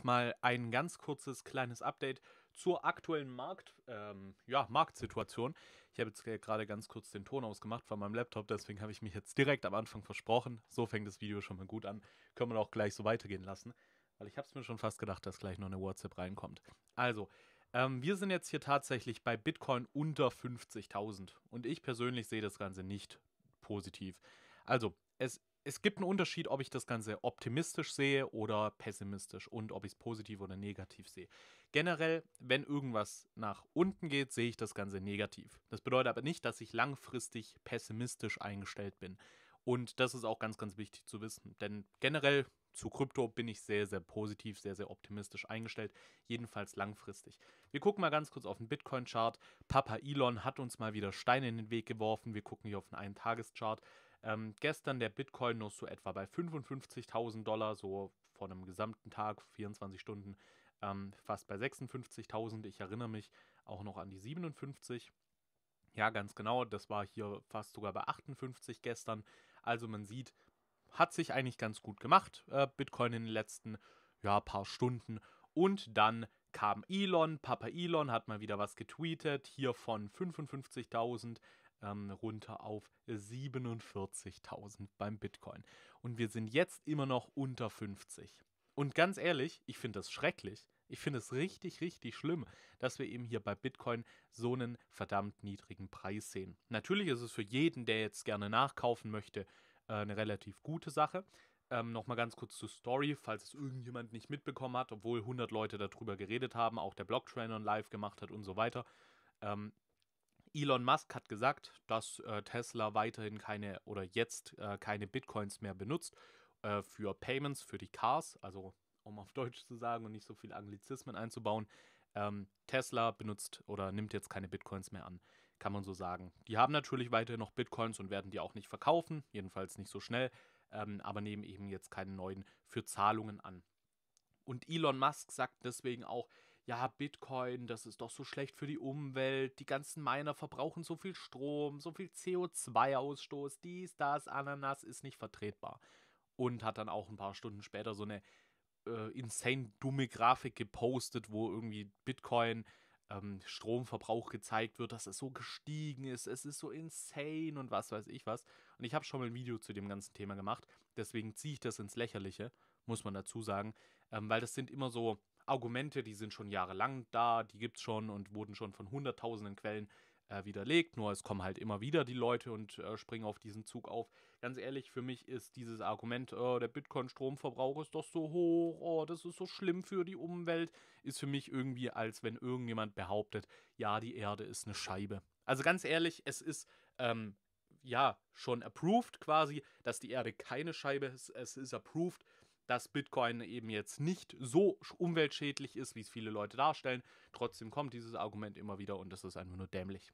jetzt mal ein ganz kurzes kleines Update zur aktuellen Markt, ähm, ja, Marktsituation. Ich habe jetzt gerade ganz kurz den Ton ausgemacht von meinem Laptop, deswegen habe ich mich jetzt direkt am Anfang versprochen. So fängt das Video schon mal gut an. Können wir auch gleich so weitergehen lassen, weil ich habe es mir schon fast gedacht, dass gleich noch eine WhatsApp reinkommt. Also, ähm, wir sind jetzt hier tatsächlich bei Bitcoin unter 50.000 und ich persönlich sehe das Ganze nicht positiv. Also, es es gibt einen Unterschied, ob ich das Ganze optimistisch sehe oder pessimistisch und ob ich es positiv oder negativ sehe. Generell, wenn irgendwas nach unten geht, sehe ich das Ganze negativ. Das bedeutet aber nicht, dass ich langfristig pessimistisch eingestellt bin. Und das ist auch ganz, ganz wichtig zu wissen, denn generell zu Krypto bin ich sehr, sehr positiv, sehr, sehr optimistisch eingestellt, jedenfalls langfristig. Wir gucken mal ganz kurz auf den Bitcoin-Chart. Papa Elon hat uns mal wieder Steine in den Weg geworfen. Wir gucken hier auf den ein tages chart ähm, gestern der Bitcoin noch so etwa bei 55.000 Dollar, so vor einem gesamten Tag, 24 Stunden, ähm, fast bei 56.000. Ich erinnere mich auch noch an die 57. Ja, ganz genau, das war hier fast sogar bei 58 gestern. Also man sieht, hat sich eigentlich ganz gut gemacht, äh, Bitcoin in den letzten ja, paar Stunden. Und dann kam Elon, Papa Elon hat mal wieder was getweetet, hier von 55.000 ähm, runter auf 47.000 beim Bitcoin. Und wir sind jetzt immer noch unter 50. Und ganz ehrlich, ich finde das schrecklich. Ich finde es richtig, richtig schlimm, dass wir eben hier bei Bitcoin so einen verdammt niedrigen Preis sehen. Natürlich ist es für jeden, der jetzt gerne nachkaufen möchte, äh, eine relativ gute Sache. Ähm, Nochmal ganz kurz zur Story, falls es irgendjemand nicht mitbekommen hat, obwohl 100 Leute darüber geredet haben, auch der Blocktrainer live gemacht hat und so weiter. Ähm, Elon Musk hat gesagt, dass äh, Tesla weiterhin keine oder jetzt äh, keine Bitcoins mehr benutzt äh, für Payments, für die Cars, also um auf Deutsch zu sagen und nicht so viel Anglizismen einzubauen. Ähm, Tesla benutzt oder nimmt jetzt keine Bitcoins mehr an, kann man so sagen. Die haben natürlich weiterhin noch Bitcoins und werden die auch nicht verkaufen, jedenfalls nicht so schnell, ähm, aber nehmen eben jetzt keinen neuen für Zahlungen an. Und Elon Musk sagt deswegen auch, ja, Bitcoin, das ist doch so schlecht für die Umwelt, die ganzen Miner verbrauchen so viel Strom, so viel CO2-Ausstoß, dies, das, Ananas ist nicht vertretbar. Und hat dann auch ein paar Stunden später so eine äh, insane dumme Grafik gepostet, wo irgendwie Bitcoin ähm, Stromverbrauch gezeigt wird, dass es so gestiegen ist, es ist so insane und was weiß ich was. Und ich habe schon mal ein Video zu dem ganzen Thema gemacht, deswegen ziehe ich das ins Lächerliche, muss man dazu sagen, ähm, weil das sind immer so Argumente, die sind schon jahrelang da, die gibt es schon und wurden schon von hunderttausenden Quellen äh, widerlegt. Nur es kommen halt immer wieder die Leute und äh, springen auf diesen Zug auf. Ganz ehrlich, für mich ist dieses Argument, äh, der Bitcoin-Stromverbrauch ist doch so hoch, oh, das ist so schlimm für die Umwelt, ist für mich irgendwie, als wenn irgendjemand behauptet, ja, die Erde ist eine Scheibe. Also ganz ehrlich, es ist ähm, ja schon approved quasi, dass die Erde keine Scheibe ist. Es ist approved, dass Bitcoin eben jetzt nicht so umweltschädlich ist, wie es viele Leute darstellen. Trotzdem kommt dieses Argument immer wieder und das ist einfach nur dämlich.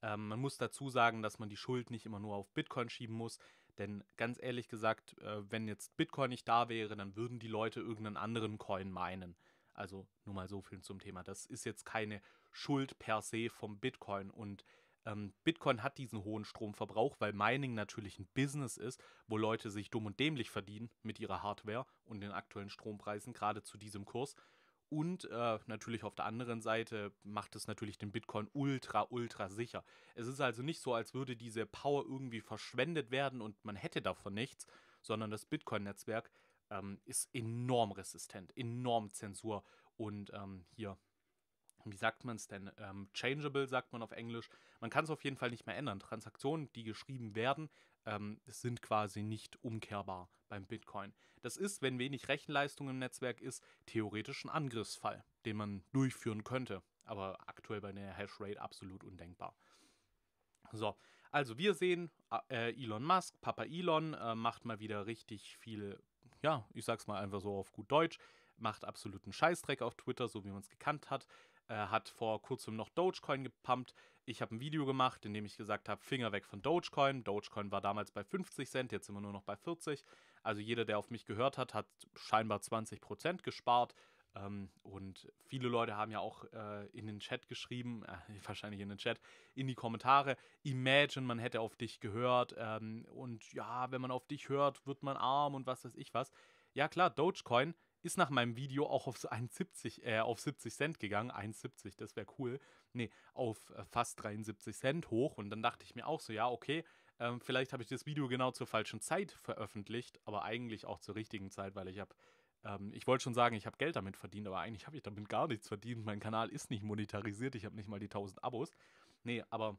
Ähm, man muss dazu sagen, dass man die Schuld nicht immer nur auf Bitcoin schieben muss, denn ganz ehrlich gesagt, äh, wenn jetzt Bitcoin nicht da wäre, dann würden die Leute irgendeinen anderen Coin meinen. Also nur mal so viel zum Thema. Das ist jetzt keine Schuld per se vom Bitcoin und ähm, Bitcoin hat diesen hohen Stromverbrauch, weil Mining natürlich ein Business ist, wo Leute sich dumm und dämlich verdienen mit ihrer Hardware und den aktuellen Strompreisen, gerade zu diesem Kurs. Und äh, natürlich auf der anderen Seite macht es natürlich den Bitcoin ultra, ultra sicher. Es ist also nicht so, als würde diese Power irgendwie verschwendet werden und man hätte davon nichts, sondern das Bitcoin-Netzwerk ähm, ist enorm resistent, enorm Zensur und ähm, hier wie sagt man es denn, ähm, changeable sagt man auf Englisch. Man kann es auf jeden Fall nicht mehr ändern. Transaktionen, die geschrieben werden, ähm, sind quasi nicht umkehrbar beim Bitcoin. Das ist, wenn wenig Rechenleistung im Netzwerk ist, theoretisch ein Angriffsfall, den man durchführen könnte. Aber aktuell bei der Hashrate absolut undenkbar. So, also wir sehen, äh, äh, Elon Musk, Papa Elon, äh, macht mal wieder richtig viel, ja, ich sag's mal einfach so auf gut Deutsch, macht absoluten Scheißdreck auf Twitter, so wie man es gekannt hat äh, hat vor kurzem noch Dogecoin gepumpt. Ich habe ein Video gemacht, in dem ich gesagt habe, Finger weg von Dogecoin. Dogecoin war damals bei 50 Cent, jetzt sind wir nur noch bei 40. Also jeder, der auf mich gehört hat, hat scheinbar 20% gespart. Ähm, und viele Leute haben ja auch äh, in den Chat geschrieben, äh, wahrscheinlich in den Chat, in die Kommentare, imagine, man hätte auf dich gehört ähm, und ja, wenn man auf dich hört, wird man arm und was weiß ich was. Ja klar, Dogecoin ist nach meinem Video auch auf 71, äh, auf 70 Cent gegangen. 1,70, das wäre cool. Nee, auf äh, fast 73 Cent hoch. Und dann dachte ich mir auch so, ja, okay, ähm, vielleicht habe ich das Video genau zur falschen Zeit veröffentlicht, aber eigentlich auch zur richtigen Zeit, weil ich habe, ähm, ich wollte schon sagen, ich habe Geld damit verdient, aber eigentlich habe ich damit gar nichts verdient. Mein Kanal ist nicht monetarisiert, ich habe nicht mal die 1000 Abos. Nee, aber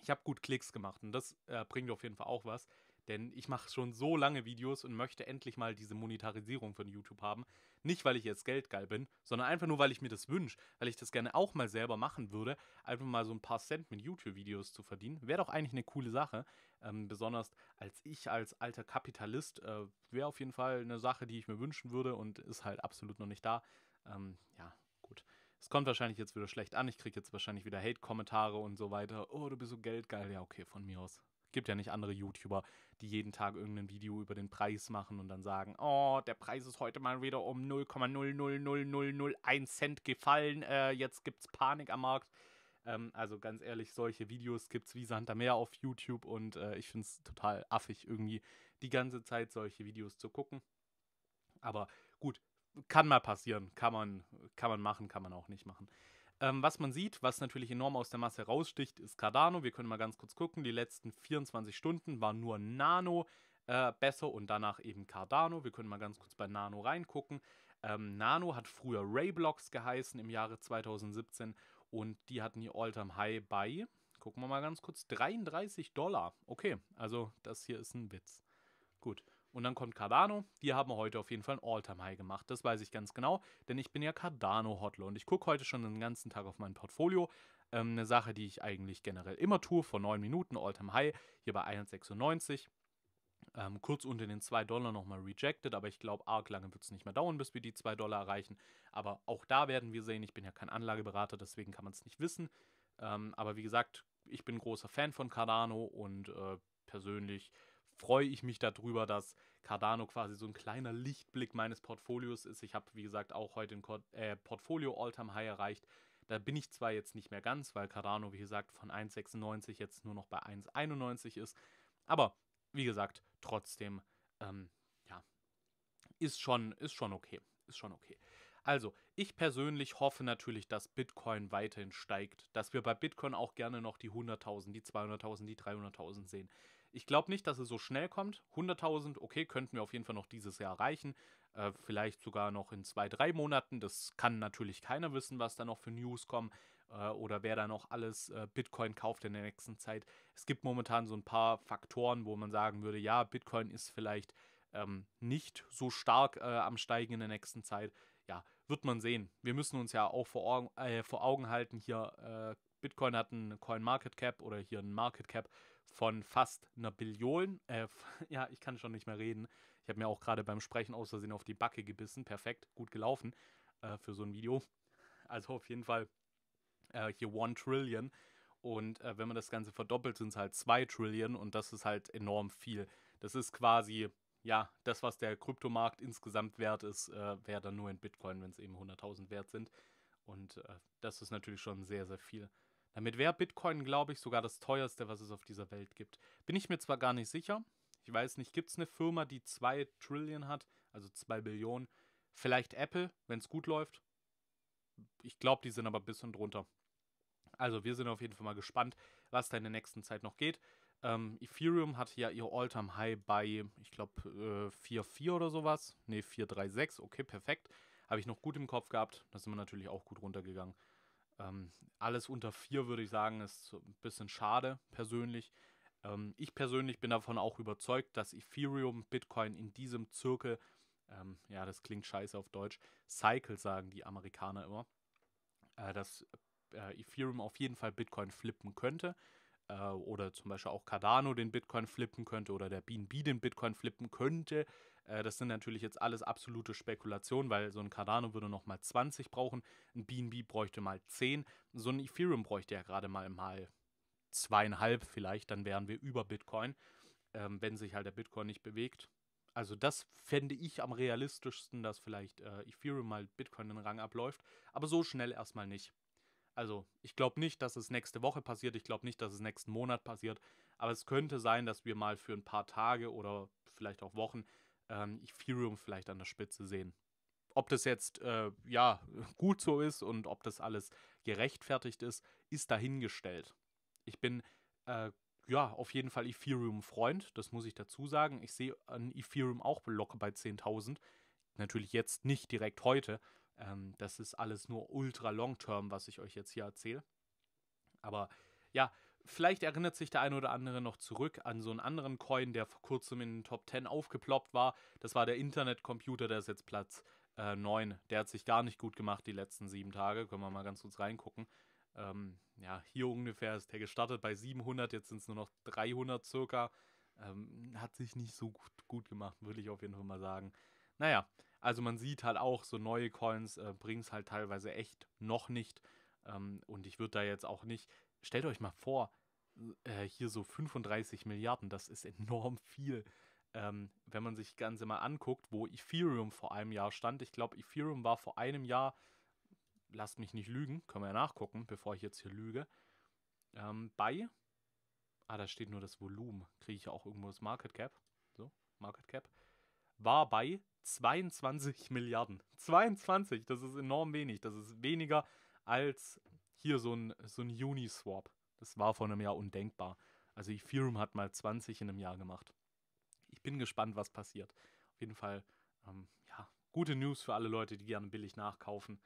ich habe gut Klicks gemacht und das äh, bringt auf jeden Fall auch was. Denn ich mache schon so lange Videos und möchte endlich mal diese Monetarisierung von YouTube haben. Nicht, weil ich jetzt geldgeil bin, sondern einfach nur, weil ich mir das wünsche, weil ich das gerne auch mal selber machen würde. Einfach mal so ein paar Cent mit YouTube-Videos zu verdienen. Wäre doch eigentlich eine coole Sache. Ähm, besonders als ich als alter Kapitalist äh, wäre auf jeden Fall eine Sache, die ich mir wünschen würde und ist halt absolut noch nicht da. Ähm, ja, gut. Es kommt wahrscheinlich jetzt wieder schlecht an. Ich kriege jetzt wahrscheinlich wieder Hate-Kommentare und so weiter. Oh, du bist so geldgeil. Ja, okay, von mir aus. Gibt ja nicht andere YouTuber, die jeden Tag irgendein Video über den Preis machen und dann sagen, oh, der Preis ist heute mal wieder um 0,00001 Cent gefallen, äh, jetzt gibt's Panik am Markt. Ähm, also ganz ehrlich, solche Videos gibt's wie Santa Meer auf YouTube und äh, ich finde es total affig, irgendwie die ganze Zeit solche Videos zu gucken. Aber gut, kann mal passieren, kann man, kann man machen, kann man auch nicht machen. Ähm, was man sieht, was natürlich enorm aus der Masse raussticht, ist Cardano. Wir können mal ganz kurz gucken. Die letzten 24 Stunden war nur Nano äh, besser und danach eben Cardano. Wir können mal ganz kurz bei Nano reingucken. Ähm, Nano hat früher Rayblocks geheißen im Jahre 2017 und die hatten ihr time High bei, gucken wir mal ganz kurz, 33 Dollar. Okay, also das hier ist ein Witz. Gut. Und dann kommt Cardano. Die haben heute auf jeden Fall ein All-Time-High gemacht. Das weiß ich ganz genau, denn ich bin ja cardano hotler und ich gucke heute schon den ganzen Tag auf mein Portfolio. Ähm, eine Sache, die ich eigentlich generell immer tue, vor neun Minuten All-Time-High, hier bei 1,96. Ähm, kurz unter den 2 Dollar nochmal rejected, aber ich glaube, arg lange wird es nicht mehr dauern, bis wir die 2 Dollar erreichen. Aber auch da werden wir sehen. Ich bin ja kein Anlageberater, deswegen kann man es nicht wissen. Ähm, aber wie gesagt, ich bin großer Fan von Cardano und äh, persönlich freue ich mich darüber, dass Cardano quasi so ein kleiner Lichtblick meines Portfolios ist. Ich habe, wie gesagt, auch heute ein äh, Portfolio Alltime High erreicht. Da bin ich zwar jetzt nicht mehr ganz, weil Cardano, wie gesagt, von 1,96 jetzt nur noch bei 1,91 ist. Aber wie gesagt, trotzdem, ähm, ja, ist schon, ist schon okay. Ist schon okay. Also, ich persönlich hoffe natürlich, dass Bitcoin weiterhin steigt, dass wir bei Bitcoin auch gerne noch die 100.000, die 200.000, die 300.000 sehen. Ich glaube nicht, dass es so schnell kommt. 100.000, okay, könnten wir auf jeden Fall noch dieses Jahr erreichen. Äh, vielleicht sogar noch in zwei, drei Monaten. Das kann natürlich keiner wissen, was da noch für News kommen äh, oder wer da noch alles äh, Bitcoin kauft in der nächsten Zeit. Es gibt momentan so ein paar Faktoren, wo man sagen würde, ja, Bitcoin ist vielleicht ähm, nicht so stark äh, am Steigen in der nächsten Zeit ja, wird man sehen. Wir müssen uns ja auch vor Augen, äh, vor Augen halten, hier äh, Bitcoin hat einen Coin Market Cap oder hier einen Market Cap von fast einer Billion. Äh, ja, ich kann schon nicht mehr reden. Ich habe mir auch gerade beim Sprechen aus Versehen auf die Backe gebissen. Perfekt, gut gelaufen äh, für so ein Video. Also auf jeden Fall äh, hier 1 Trillion. Und äh, wenn man das Ganze verdoppelt, sind es halt 2 Trillion und das ist halt enorm viel. Das ist quasi ja, das, was der Kryptomarkt insgesamt wert ist, äh, wäre dann nur in Bitcoin, wenn es eben 100.000 wert sind. Und äh, das ist natürlich schon sehr, sehr viel. Damit wäre Bitcoin, glaube ich, sogar das teuerste, was es auf dieser Welt gibt. Bin ich mir zwar gar nicht sicher. Ich weiß nicht, gibt es eine Firma, die 2 Trillion hat, also 2 Billionen? Vielleicht Apple, wenn es gut läuft. Ich glaube, die sind aber bis und drunter. Also wir sind auf jeden Fall mal gespannt, was da in der nächsten Zeit noch geht. Ähm, Ethereum hat ja ihr Alltime high bei, ich glaube, äh, 4,4 oder sowas. Ne, 4,36. Okay, perfekt. Habe ich noch gut im Kopf gehabt. Da sind wir natürlich auch gut runtergegangen. Ähm, alles unter 4 würde ich sagen, ist ein bisschen schade persönlich. Ähm, ich persönlich bin davon auch überzeugt, dass Ethereum, Bitcoin in diesem Zirkel, ähm, ja, das klingt scheiße auf Deutsch, Cycle sagen die Amerikaner immer, äh, dass äh, Ethereum auf jeden Fall Bitcoin flippen könnte äh, oder zum Beispiel auch Cardano den Bitcoin flippen könnte oder der BNB den Bitcoin flippen könnte. Äh, das sind natürlich jetzt alles absolute Spekulationen, weil so ein Cardano würde nochmal 20 brauchen, ein BNB bräuchte mal 10, so ein Ethereum bräuchte ja gerade mal mal zweieinhalb vielleicht, dann wären wir über Bitcoin, ähm, wenn sich halt der Bitcoin nicht bewegt. Also das fände ich am realistischsten, dass vielleicht äh, Ethereum mal Bitcoin den Rang abläuft, aber so schnell erstmal nicht. Also ich glaube nicht, dass es nächste Woche passiert, ich glaube nicht, dass es nächsten Monat passiert, aber es könnte sein, dass wir mal für ein paar Tage oder vielleicht auch Wochen ähm, Ethereum vielleicht an der Spitze sehen. Ob das jetzt äh, ja gut so ist und ob das alles gerechtfertigt ist, ist dahingestellt. Ich bin äh, ja auf jeden Fall Ethereum-Freund, das muss ich dazu sagen. Ich sehe an Ethereum auch locker bei 10.000. Natürlich jetzt nicht direkt heute, ähm, das ist alles nur ultra long term, was ich euch jetzt hier erzähle. Aber ja, vielleicht erinnert sich der eine oder andere noch zurück an so einen anderen Coin, der vor kurzem in den Top 10 aufgeploppt war. Das war der Internetcomputer, der ist jetzt Platz äh, 9. Der hat sich gar nicht gut gemacht die letzten sieben Tage. Können wir mal ganz kurz reingucken. Ähm, ja, hier ungefähr ist der gestartet bei 700, jetzt sind es nur noch 300 circa. Ähm, hat sich nicht so gut, gut gemacht, würde ich auf jeden Fall mal sagen. Naja, also man sieht halt auch, so neue Coins äh, bringen es halt teilweise echt noch nicht. Ähm, und ich würde da jetzt auch nicht, stellt euch mal vor, äh, hier so 35 Milliarden, das ist enorm viel. Ähm, wenn man sich das Ganze mal anguckt, wo Ethereum vor einem Jahr stand. Ich glaube, Ethereum war vor einem Jahr, lasst mich nicht lügen, können wir ja nachgucken, bevor ich jetzt hier lüge, ähm, bei, ah, da steht nur das Volumen, kriege ich ja auch irgendwo das Market Cap, so, Market Cap, war bei 22 Milliarden. 22, das ist enorm wenig. Das ist weniger als hier so ein, so ein Uniswap. Das war vor einem Jahr undenkbar. Also Ethereum hat mal 20 in einem Jahr gemacht. Ich bin gespannt, was passiert. Auf jeden Fall, ähm, ja, gute News für alle Leute, die gerne billig nachkaufen.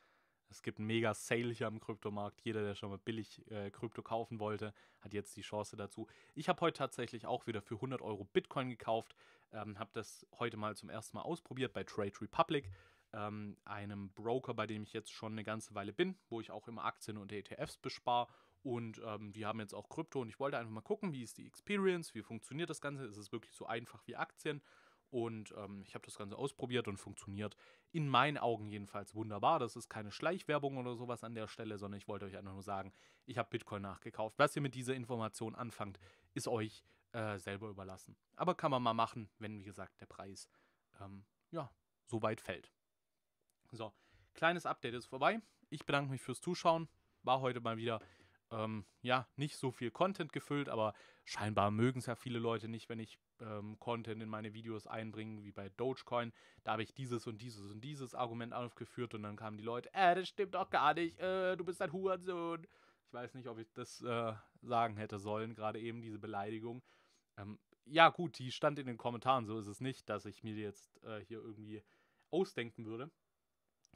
Es gibt einen mega Sale hier am Kryptomarkt. Jeder, der schon mal billig äh, Krypto kaufen wollte, hat jetzt die Chance dazu. Ich habe heute tatsächlich auch wieder für 100 Euro Bitcoin gekauft. Ähm, habe das heute mal zum ersten Mal ausprobiert bei Trade Republic, ähm, einem Broker, bei dem ich jetzt schon eine ganze Weile bin, wo ich auch immer Aktien und ETFs bespare. Und ähm, die haben jetzt auch Krypto. Und ich wollte einfach mal gucken, wie ist die Experience, wie funktioniert das Ganze. Ist es wirklich so einfach wie Aktien? Und ähm, ich habe das Ganze ausprobiert und funktioniert in meinen Augen jedenfalls wunderbar. Das ist keine Schleichwerbung oder sowas an der Stelle, sondern ich wollte euch einfach nur sagen, ich habe Bitcoin nachgekauft. Was ihr mit dieser Information anfangt, ist euch äh, selber überlassen. Aber kann man mal machen, wenn, wie gesagt, der Preis ähm, ja, so weit fällt. So, kleines Update ist vorbei. Ich bedanke mich fürs Zuschauen. War heute mal wieder ähm, ja, nicht so viel Content gefüllt, aber Scheinbar mögen es ja viele Leute nicht, wenn ich ähm, Content in meine Videos einbringe, wie bei Dogecoin. Da habe ich dieses und dieses und dieses Argument aufgeführt und dann kamen die Leute, äh, das stimmt doch gar nicht, äh, du bist ein Hurensohn. Ich weiß nicht, ob ich das äh, sagen hätte sollen, gerade eben diese Beleidigung. Ähm, ja, gut, die stand in den Kommentaren, so ist es nicht, dass ich mir jetzt äh, hier irgendwie ausdenken würde.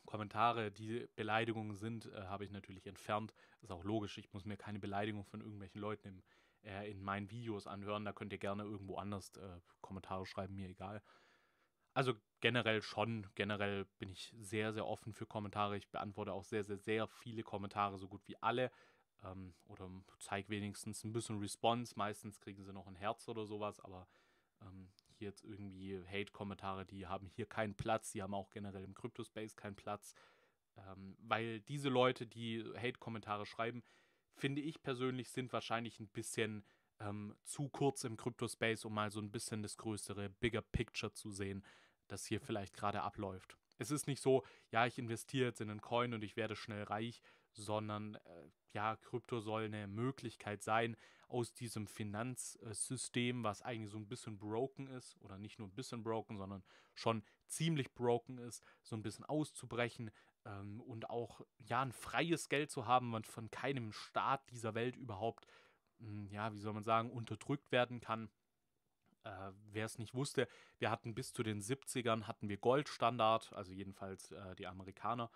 Kommentare, die Beleidigungen sind, äh, habe ich natürlich entfernt. Ist auch logisch, ich muss mir keine Beleidigung von irgendwelchen Leuten im äh, in meinen Videos anhören. Da könnt ihr gerne irgendwo anders äh, Kommentare schreiben, mir egal. Also generell schon, generell bin ich sehr, sehr offen für Kommentare. Ich beantworte auch sehr, sehr, sehr viele Kommentare, so gut wie alle. Ähm, oder zeige wenigstens ein bisschen Response. Meistens kriegen sie noch ein Herz oder sowas, aber ähm, hier jetzt irgendwie Hate-Kommentare, die haben hier keinen Platz. Die haben auch generell im Crypto-Space keinen Platz. Ähm, weil diese Leute, die Hate-Kommentare schreiben, finde ich persönlich, sind wahrscheinlich ein bisschen ähm, zu kurz im Crypto-Space, um mal so ein bisschen das größere, bigger Picture zu sehen, das hier vielleicht gerade abläuft. Es ist nicht so, ja, ich investiere jetzt in einen Coin und ich werde schnell reich, sondern äh, ja, Krypto soll eine Möglichkeit sein, aus diesem Finanzsystem, was eigentlich so ein bisschen broken ist, oder nicht nur ein bisschen broken, sondern schon ziemlich broken ist, so ein bisschen auszubrechen, ähm, und auch ja ein freies Geld zu haben, was von keinem Staat dieser Welt überhaupt, mh, hm, ja, wie soll man sagen, unterdrückt werden kann. Äh, Wer es nicht wusste, wir hatten bis zu den 70ern hatten wir Goldstandard, also jedenfalls äh, die Amerikaner.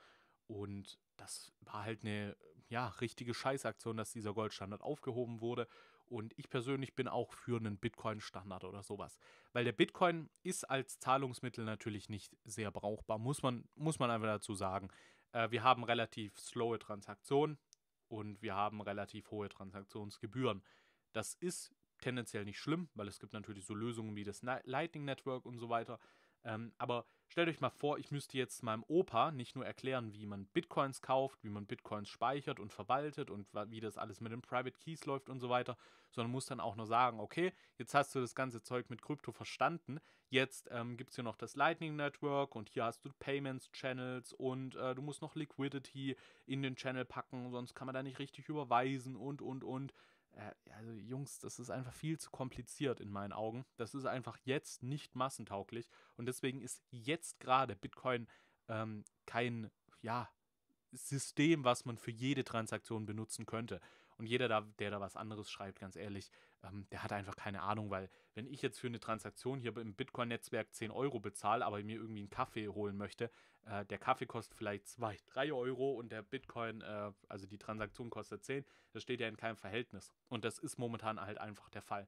Und das war halt eine ja, richtige Scheißaktion, dass dieser Goldstandard aufgehoben wurde und ich persönlich bin auch für einen Bitcoin-Standard oder sowas. Weil der Bitcoin ist als Zahlungsmittel natürlich nicht sehr brauchbar, muss man, muss man einfach dazu sagen. Äh, wir haben relativ slowe Transaktionen und wir haben relativ hohe Transaktionsgebühren. Das ist tendenziell nicht schlimm, weil es gibt natürlich so Lösungen wie das Lightning Network und so weiter. Ähm, aber Stellt euch mal vor, ich müsste jetzt meinem Opa nicht nur erklären, wie man Bitcoins kauft, wie man Bitcoins speichert und verwaltet und wie das alles mit den Private Keys läuft und so weiter, sondern muss dann auch nur sagen, okay, jetzt hast du das ganze Zeug mit Krypto verstanden, jetzt ähm, gibt es hier noch das Lightning Network und hier hast du Payments Channels und äh, du musst noch Liquidity in den Channel packen, sonst kann man da nicht richtig überweisen und, und, und. Äh, also Jungs, das ist einfach viel zu kompliziert in meinen Augen. Das ist einfach jetzt nicht massentauglich und deswegen ist jetzt gerade Bitcoin ähm, kein, ja, System, was man für jede Transaktion benutzen könnte. Und jeder, da, der da was anderes schreibt, ganz ehrlich, ähm, der hat einfach keine Ahnung, weil wenn ich jetzt für eine Transaktion hier im Bitcoin-Netzwerk 10 Euro bezahle, aber mir irgendwie einen Kaffee holen möchte, äh, der Kaffee kostet vielleicht 2, 3 Euro und der Bitcoin, äh, also die Transaktion kostet 10, das steht ja in keinem Verhältnis. Und das ist momentan halt einfach der Fall.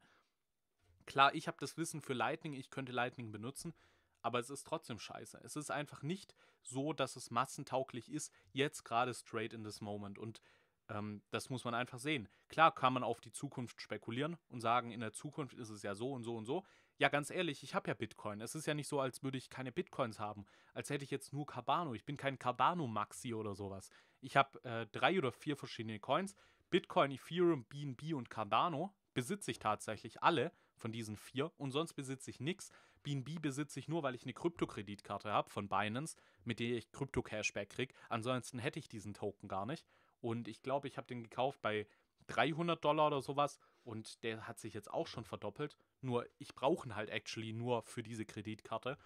Klar, ich habe das Wissen für Lightning, ich könnte Lightning benutzen, aber es ist trotzdem scheiße. Es ist einfach nicht so, dass es massentauglich ist, jetzt gerade straight in this moment. Und ähm, das muss man einfach sehen. Klar kann man auf die Zukunft spekulieren und sagen, in der Zukunft ist es ja so und so und so. Ja, ganz ehrlich, ich habe ja Bitcoin. Es ist ja nicht so, als würde ich keine Bitcoins haben, als hätte ich jetzt nur Cardano. Ich bin kein Cardano-Maxi oder sowas. Ich habe äh, drei oder vier verschiedene Coins. Bitcoin, Ethereum, BNB und Cardano besitze ich tatsächlich alle von diesen vier und sonst besitze ich nichts. BNB besitze ich nur, weil ich eine Kryptokreditkarte habe von Binance, mit der ich Krypto-Cashback kriege. Ansonsten hätte ich diesen Token gar nicht. Und ich glaube, ich habe den gekauft bei 300 Dollar oder sowas. Und der hat sich jetzt auch schon verdoppelt. Nur ich brauche ihn halt actually nur für diese Kreditkarte,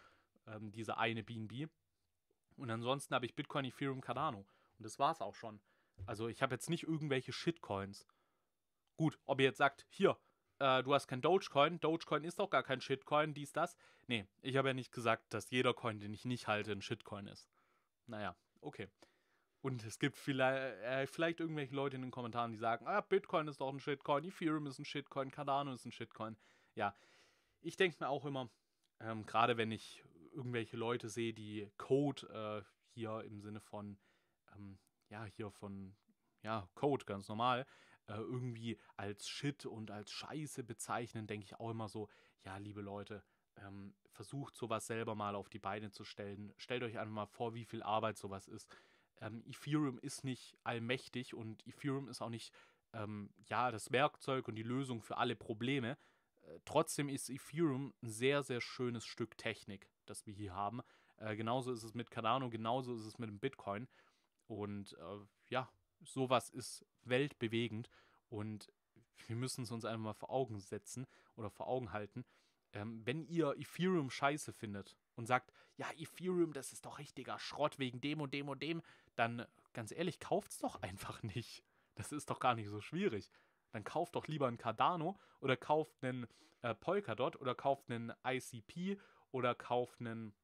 ähm, diese eine BNB. Und ansonsten habe ich Bitcoin, Ethereum, Cardano. Und das war es auch schon. Also ich habe jetzt nicht irgendwelche Shitcoins. Gut, ob ihr jetzt sagt, hier, äh, du hast kein Dogecoin, Dogecoin ist doch gar kein Shitcoin, dies, das. Nee, ich habe ja nicht gesagt, dass jeder Coin, den ich nicht halte, ein Shitcoin ist. Naja, okay. Und es gibt vielleicht, äh, vielleicht irgendwelche Leute in den Kommentaren, die sagen, ah, Bitcoin ist doch ein Shitcoin, Ethereum ist ein Shitcoin, Cardano ist ein Shitcoin. Ja, ich denke mir auch immer, ähm, gerade wenn ich irgendwelche Leute sehe, die Code äh, hier im Sinne von, ähm, ja, hier von, ja, Code ganz normal, äh, irgendwie als Shit und als Scheiße bezeichnen, denke ich auch immer so, ja, liebe Leute, ähm, versucht sowas selber mal auf die Beine zu stellen. Stellt euch einfach mal vor, wie viel Arbeit sowas ist ähm, Ethereum ist nicht allmächtig und Ethereum ist auch nicht, ähm, ja, das Werkzeug und die Lösung für alle Probleme. Äh, trotzdem ist Ethereum ein sehr, sehr schönes Stück Technik, das wir hier haben. Äh, genauso ist es mit Cardano, genauso ist es mit dem Bitcoin. Und äh, ja, sowas ist weltbewegend und wir müssen es uns einfach mal vor Augen setzen oder vor Augen halten ähm, wenn ihr Ethereum scheiße findet und sagt, ja, Ethereum, das ist doch richtiger Schrott wegen dem und dem und dem, dann äh, ganz ehrlich, kauft es doch einfach nicht. Das ist doch gar nicht so schwierig. Dann kauft doch lieber einen Cardano oder kauft einen äh, Polkadot oder kauft einen ICP oder kauft einen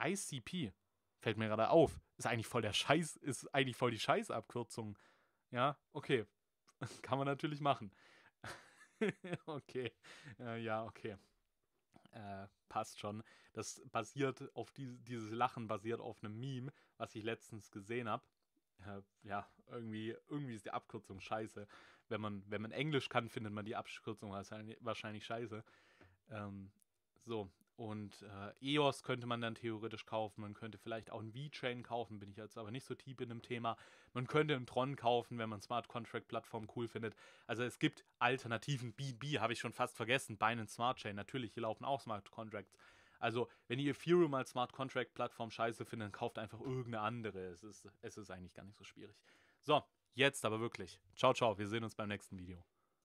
ICP. Fällt mir gerade auf. Ist eigentlich voll der Scheiß, ist eigentlich voll die Scheißabkürzung. Ja, okay. Kann man natürlich machen. okay. Äh, ja, okay äh, passt schon. Das basiert auf die, dieses Lachen basiert auf einem Meme, was ich letztens gesehen habe. Äh, ja, irgendwie, irgendwie ist die Abkürzung scheiße. Wenn man, wenn man Englisch kann, findet man die Abkürzung wahrscheinlich scheiße. Ähm, so, und äh, EOS könnte man dann theoretisch kaufen. Man könnte vielleicht auch ein V-Chain kaufen, bin ich jetzt aber nicht so tief in dem Thema. Man könnte einen Tron kaufen, wenn man Smart Contract Plattform cool findet. Also es gibt Alternativen. BB habe ich schon fast vergessen. Binance Smart Chain. Natürlich, hier laufen auch Smart Contracts. Also, wenn ihr Ethereum als Smart Contract Plattform scheiße findet, dann kauft einfach irgendeine andere. Es ist, es ist eigentlich gar nicht so schwierig. So, jetzt aber wirklich. Ciao, ciao. Wir sehen uns beim nächsten Video.